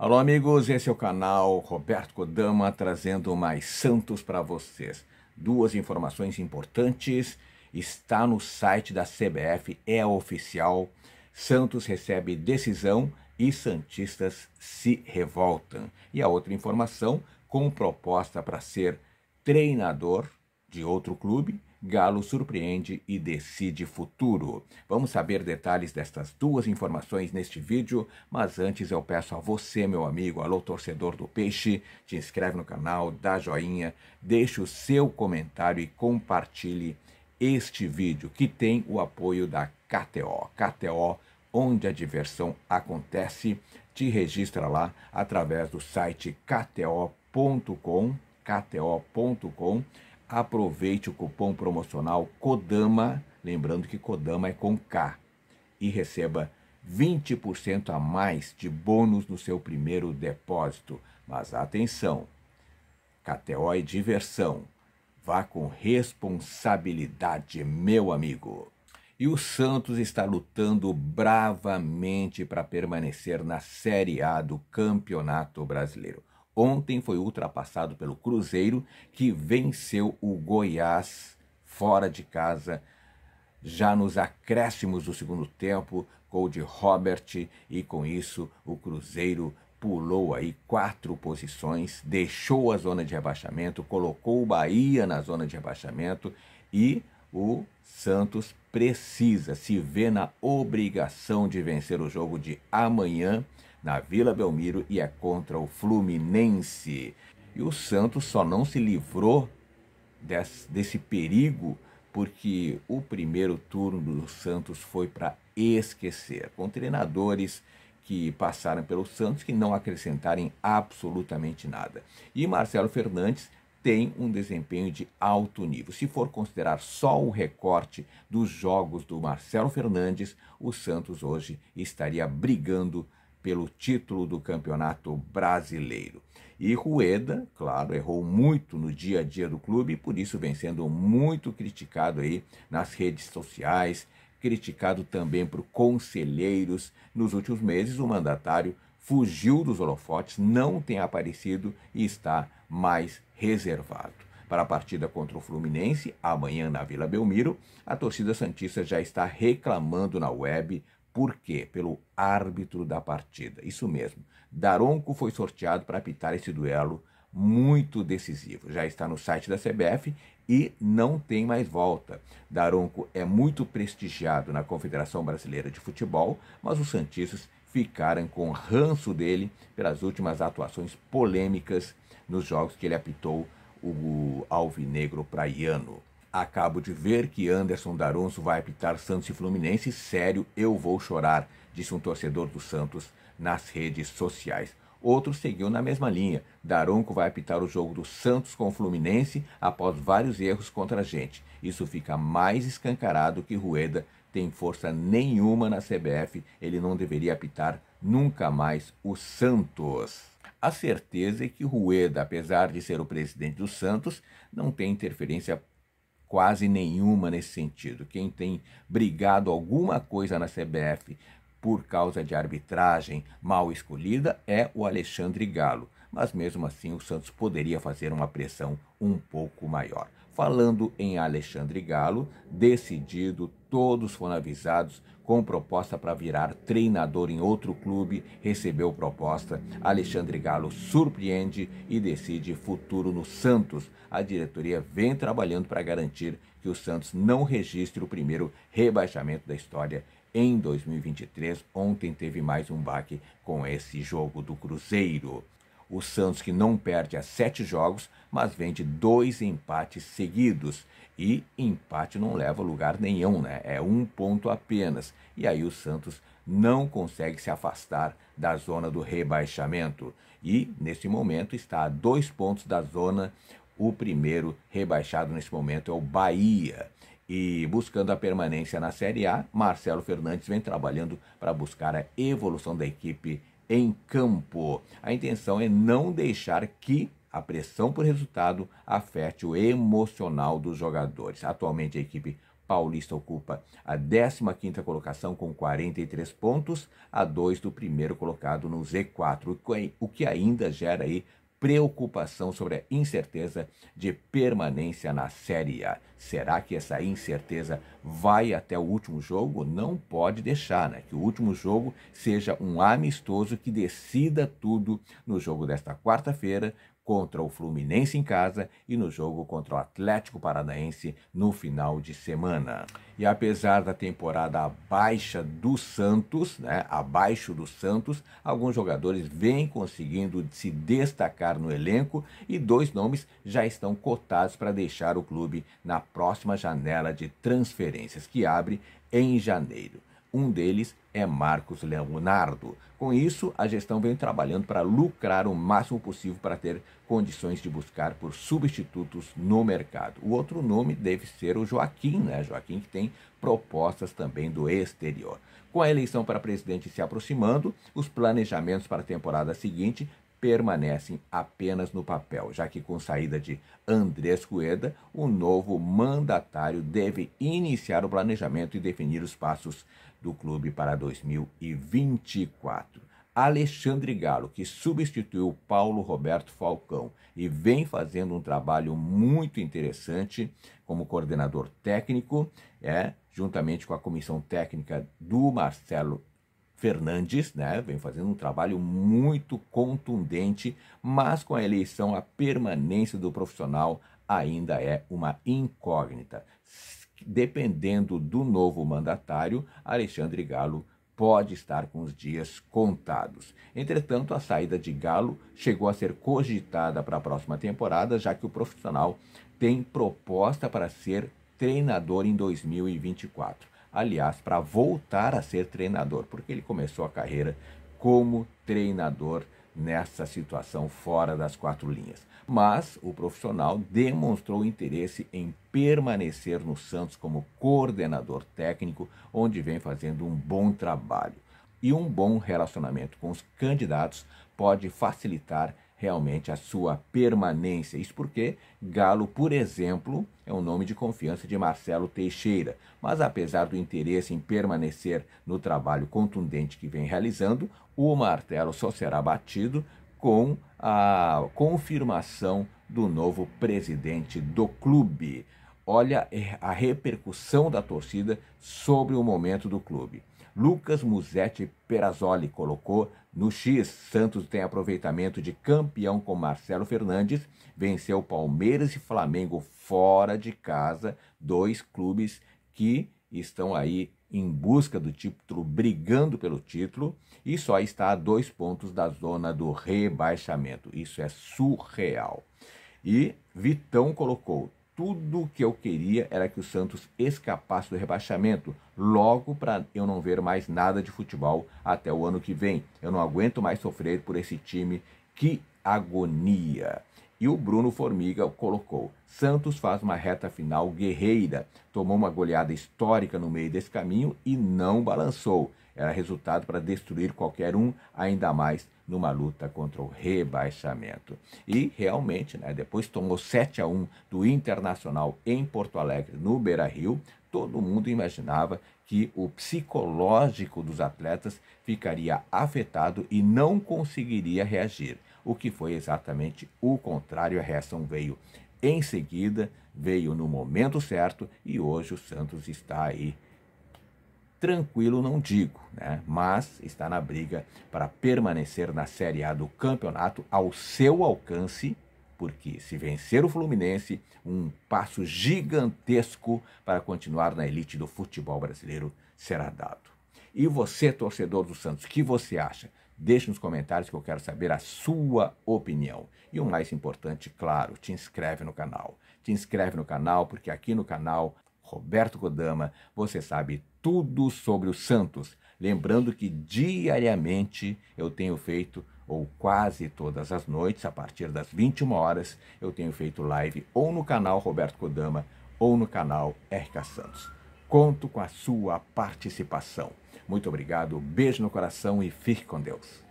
Alô, amigos, esse é o canal Roberto Kodama trazendo mais Santos para vocês. Duas informações importantes. Está no site da CBF, é oficial. Santos recebe decisão e Santistas se revoltam. E a outra informação, com proposta para ser treinador de outro clube, Galo surpreende e decide futuro. Vamos saber detalhes destas duas informações neste vídeo, mas antes eu peço a você, meu amigo, alô torcedor do Peixe, te inscreve no canal, dá joinha, deixa o seu comentário e compartilhe este vídeo que tem o apoio da KTO. KTO, onde a diversão acontece, te registra lá através do site kto.com, kto.com aproveite o cupom promocional Kodama, lembrando que Kodama é com K, e receba 20% a mais de bônus no seu primeiro depósito. Mas atenção, KTO é diversão. Vá com responsabilidade, meu amigo. E o Santos está lutando bravamente para permanecer na Série A do Campeonato Brasileiro. Ontem foi ultrapassado pelo Cruzeiro, que venceu o Goiás fora de casa, já nos acréscimos do segundo tempo, gol de Robert, e com isso o Cruzeiro pulou aí quatro posições, deixou a zona de rebaixamento, colocou o Bahia na zona de rebaixamento e o Santos precisa se vê na obrigação de vencer o jogo de amanhã na Vila Belmiro e é contra o Fluminense. E o Santos só não se livrou desse, desse perigo porque o primeiro turno do Santos foi para esquecer, com treinadores que passaram pelo Santos que não acrescentarem absolutamente nada. E Marcelo Fernandes tem um desempenho de alto nível. Se for considerar só o recorte dos jogos do Marcelo Fernandes, o Santos hoje estaria brigando pelo título do Campeonato Brasileiro. E Rueda, claro, errou muito no dia a dia do clube e por isso vem sendo muito criticado aí nas redes sociais, criticado também por conselheiros. Nos últimos meses, o mandatário fugiu dos holofotes, não tem aparecido e está mais reservado. Para a partida contra o Fluminense, amanhã na Vila Belmiro, a torcida Santista já está reclamando na web por quê? Pelo árbitro da partida. Isso mesmo. Daronco foi sorteado para apitar esse duelo muito decisivo. Já está no site da CBF e não tem mais volta. Daronco é muito prestigiado na Confederação Brasileira de Futebol, mas os Santistas ficaram com ranço dele pelas últimas atuações polêmicas nos jogos que ele apitou o alvinegro praiano. Acabo de ver que Anderson Daronso vai apitar Santos e Fluminense. Sério, eu vou chorar, disse um torcedor do Santos nas redes sociais. Outro seguiu na mesma linha. Daronco vai apitar o jogo do Santos com o Fluminense após vários erros contra a gente. Isso fica mais escancarado que Rueda tem força nenhuma na CBF. Ele não deveria apitar nunca mais o Santos. A certeza é que Rueda, apesar de ser o presidente do Santos, não tem interferência quase nenhuma nesse sentido. Quem tem brigado alguma coisa na CBF por causa de arbitragem mal escolhida é o Alexandre Galo mas mesmo assim o Santos poderia fazer uma pressão um pouco maior. Falando em Alexandre Galo, decidido, todos foram avisados com proposta para virar treinador em outro clube, recebeu proposta. Alexandre Galo surpreende e decide futuro no Santos. A diretoria vem trabalhando para garantir que o Santos não registre o primeiro rebaixamento da história em 2023. Ontem teve mais um baque com esse jogo do Cruzeiro. O Santos que não perde há sete jogos, mas vende dois empates seguidos. E empate não leva lugar nenhum, né? É um ponto apenas. E aí o Santos não consegue se afastar da zona do rebaixamento. E, nesse momento, está a dois pontos da zona. O primeiro rebaixado nesse momento é o Bahia. E buscando a permanência na Série A, Marcelo Fernandes vem trabalhando para buscar a evolução da equipe em campo. A intenção é não deixar que a pressão por resultado afete o emocional dos jogadores. Atualmente a equipe paulista ocupa a 15ª colocação com 43 pontos, a 2 do primeiro colocado no Z4, o que ainda gera aí preocupação sobre a incerteza de permanência na Série A. Será que essa incerteza vai até o último jogo? Não pode deixar, né? Que o último jogo seja um amistoso que decida tudo no jogo desta quarta-feira contra o Fluminense em casa e no jogo contra o Atlético Paranaense no final de semana. E apesar da temporada baixa do Santos, né, abaixo do Santos, alguns jogadores vêm conseguindo se destacar no elenco e dois nomes já estão cotados para deixar o clube na próxima janela de transferências que abre em janeiro. Um deles é Marcos Leonardo. Com isso, a gestão vem trabalhando para lucrar o máximo possível para ter condições de buscar por substitutos no mercado. O outro nome deve ser o Joaquim, né? Joaquim que tem propostas também do exterior. Com a eleição para presidente se aproximando, os planejamentos para a temporada seguinte permanecem apenas no papel, já que com saída de Andrés Coeda, o novo mandatário deve iniciar o planejamento e definir os passos do clube para 2024. Alexandre Galo, que substituiu Paulo Roberto Falcão e vem fazendo um trabalho muito interessante como coordenador técnico, é, juntamente com a comissão técnica do Marcelo Fernandes, né, vem fazendo um trabalho muito contundente, mas com a eleição, a permanência do profissional ainda é uma incógnita. Dependendo do novo mandatário, Alexandre Galo pode estar com os dias contados. Entretanto, a saída de Galo chegou a ser cogitada para a próxima temporada, já que o profissional tem proposta para ser treinador em 2024 aliás, para voltar a ser treinador, porque ele começou a carreira como treinador nessa situação fora das quatro linhas. Mas o profissional demonstrou interesse em permanecer no Santos como coordenador técnico, onde vem fazendo um bom trabalho. E um bom relacionamento com os candidatos pode facilitar realmente a sua permanência. Isso porque Galo, por exemplo, é um nome de confiança de Marcelo Teixeira, mas apesar do interesse em permanecer no trabalho contundente que vem realizando, o martelo só será batido com a confirmação do novo presidente do clube. Olha é, a repercussão da torcida sobre o momento do clube. Lucas Musetti Perazzoli colocou no X. Santos tem aproveitamento de campeão com Marcelo Fernandes, venceu Palmeiras e Flamengo fora de casa, dois clubes que estão aí em busca do título, brigando pelo título, e só está a dois pontos da zona do rebaixamento. Isso é surreal. E Vitão colocou: tudo o que eu queria era que o Santos escapasse do rebaixamento, logo para eu não ver mais nada de futebol até o ano que vem. Eu não aguento mais sofrer por esse time. Que agonia! E o Bruno Formiga colocou: Santos faz uma reta final guerreira, tomou uma goleada histórica no meio desse caminho e não balançou. Era resultado para destruir qualquer um, ainda mais numa luta contra o rebaixamento. E realmente, né, depois tomou 7 a 1 do Internacional em Porto Alegre, no Beira Rio, todo mundo imaginava que o psicológico dos atletas ficaria afetado e não conseguiria reagir o que foi exatamente o contrário. A reação veio em seguida, veio no momento certo e hoje o Santos está aí tranquilo, não digo, né? mas está na briga para permanecer na Série A do campeonato ao seu alcance, porque se vencer o Fluminense, um passo gigantesco para continuar na elite do futebol brasileiro será dado. E você, torcedor do Santos, o que você acha? Deixe nos comentários que eu quero saber a sua opinião. E o mais importante, claro, te inscreve no canal. Te inscreve no canal porque aqui no canal Roberto Godama você sabe tudo sobre o Santos. Lembrando que diariamente eu tenho feito ou quase todas as noites, a partir das 21 horas, eu tenho feito live ou no canal Roberto Godama ou no canal RK Santos. Conto com a sua participação. Muito obrigado, beijo no coração e fique com Deus.